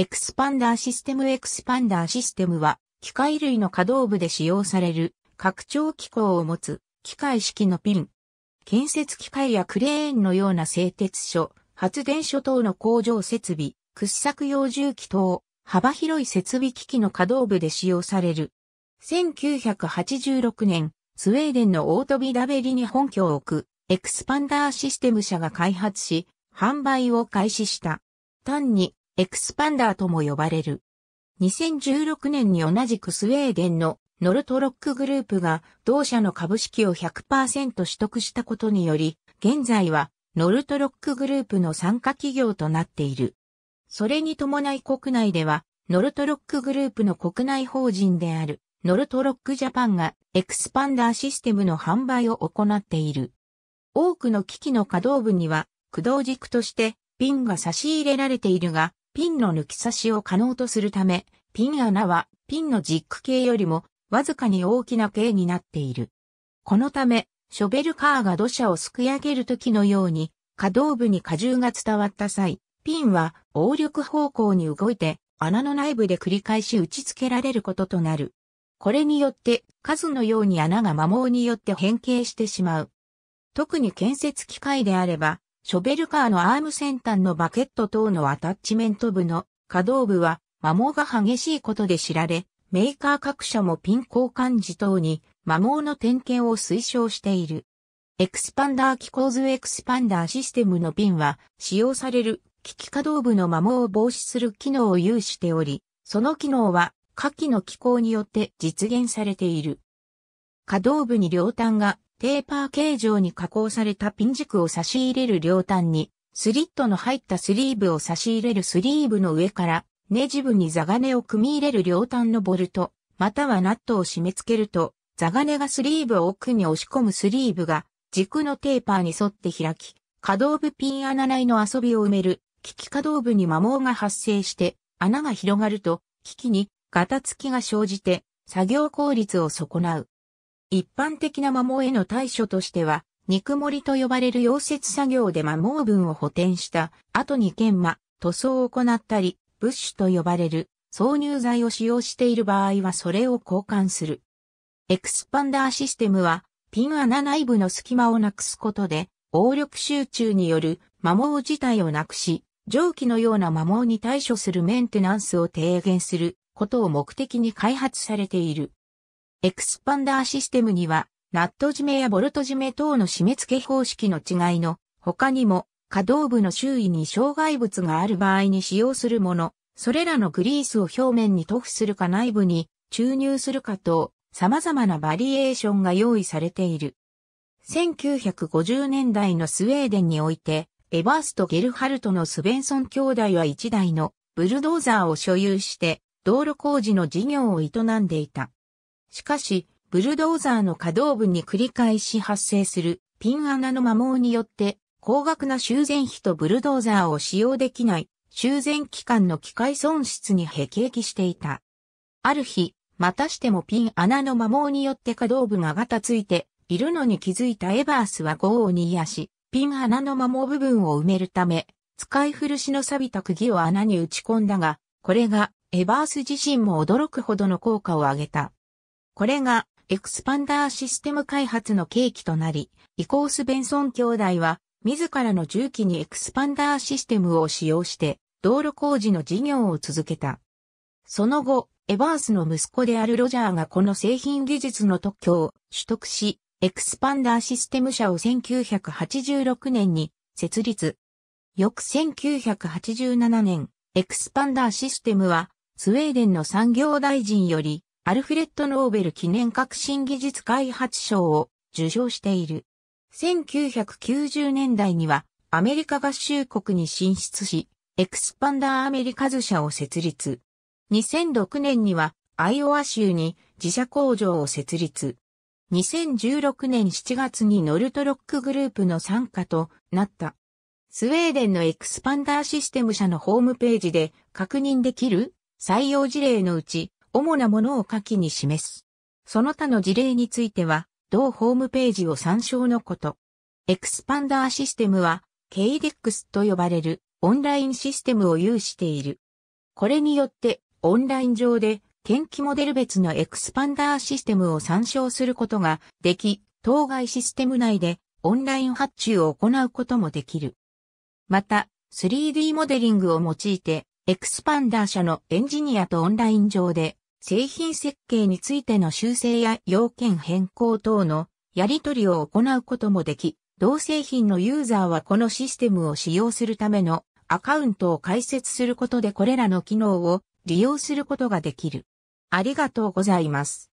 エクスパンダーシステムエクスパンダーシステムは、機械類の可動部で使用される、拡張機構を持つ、機械式のピン。建設機械やクレーンのような製鉄所、発電所等の工場設備、掘削用重機等、幅広い設備機器の可動部で使用される。1986年、スウェーデンのオートビダベリに本拠を置く、エクスパンダーシステム社が開発し、販売を開始した。単にエクスパンダーとも呼ばれる。2016年に同じくスウェーデンのノルトロックグループが同社の株式を100%取得したことにより、現在はノルトロックグループの参加企業となっている。それに伴い国内では、ノルトロックグループの国内法人である、ノルトロックジャパンがエクスパンダーシステムの販売を行っている。多くの機器の稼働部には、駆動軸としてピンが差し入れられているが、ピンの抜き差しを可能とするため、ピン穴はピンのジック径よりもわずかに大きな径になっている。このため、ショベルカーが土砂をすくい上げる時のように、可動部に荷重が伝わった際、ピンは応力方向に動いて穴の内部で繰り返し打ち付けられることとなる。これによって数のように穴が摩耗によって変形してしまう。特に建設機械であればショベルカーのアーム先端のバケット等のアタッチメント部の可動部は摩耗が激しいことで知られ、メーカー各社もピン交換時等に摩耗の点検を推奨している。エクスパンダー機構図エクスパンダーシステムのピンは使用される機器可動部の摩耗を防止する機能を有しており、その機能は下記の機構によって実現されている。可動部に両端がテーパー形状に加工されたピン軸を差し入れる両端に、スリットの入ったスリーブを差し入れるスリーブの上から、ネジ部にザガネを組み入れる両端のボルト、またはナットを締め付けると、ザガネがスリーブを奥に押し込むスリーブが、軸のテーパーに沿って開き、可動部ピン穴内の遊びを埋める、機器可動部に摩耗が発生して、穴が広がると、機器にガタつきが生じて、作業効率を損なう。一般的な摩耗への対処としては、肉盛りと呼ばれる溶接作業で摩耗分を補填した後に研磨、塗装を行ったり、ブッシュと呼ばれる挿入剤を使用している場合はそれを交換する。エクスパンダーシステムはピン穴内部の隙間をなくすことで、応力集中による摩耗自体をなくし、蒸気のような摩耗に対処するメンテナンスを低減することを目的に開発されている。エクスパンダーシステムには、ナット締めやボルト締め等の締め付け方式の違いの、他にも、可動部の周囲に障害物がある場合に使用するもの、それらのグリースを表面に塗布するか内部に注入するか等、様々なバリエーションが用意されている。1950年代のスウェーデンにおいて、エバースとゲルハルトのスベンソン兄弟は一台のブルドーザーを所有して、道路工事の事業を営んでいた。しかし、ブルドーザーの稼働部に繰り返し発生するピン穴の摩耗によって、高額な修繕費とブルドーザーを使用できない修繕期間の機械損失に辟易していた。ある日、またしてもピン穴の摩耗によって稼働部がガタついているのに気づいたエバースは業を煮やし、ピン穴の摩耗部分を埋めるため、使い古しの錆びた釘を穴に打ち込んだが、これがエバース自身も驚くほどの効果を上げた。これがエクスパンダーシステム開発の契機となり、イコース・ベンソン兄弟は、自らの重機にエクスパンダーシステムを使用して、道路工事の事業を続けた。その後、エバースの息子であるロジャーがこの製品技術の特許を取得し、エクスパンダーシステム社を1986年に設立。翌1987年、エクスパンダーシステムは、スウェーデンの産業大臣より、アルフレッド・ノーベル記念革新技術開発賞を受賞している。1990年代にはアメリカ合衆国に進出し、エクスパンダーアメリカズ社を設立。2006年にはアイオワ州に自社工場を設立。2016年7月にノルトロックグループの参加となった。スウェーデンのエクスパンダーシステム社のホームページで確認できる採用事例のうち主なものを下記に示す。その他の事例については、同ホームページを参照のこと。エクスパンダーシステムは、KDEX と呼ばれるオンラインシステムを有している。これによって、オンライン上で、研機モデル別のエクスパンダーシステムを参照することができ、当該システム内でオンライン発注を行うこともできる。また、3D モデリングを用いて、エクスパンダー社のエンジニアとオンライン上で製品設計についての修正や要件変更等のやり取りを行うこともでき、同製品のユーザーはこのシステムを使用するためのアカウントを開設することでこれらの機能を利用することができる。ありがとうございます。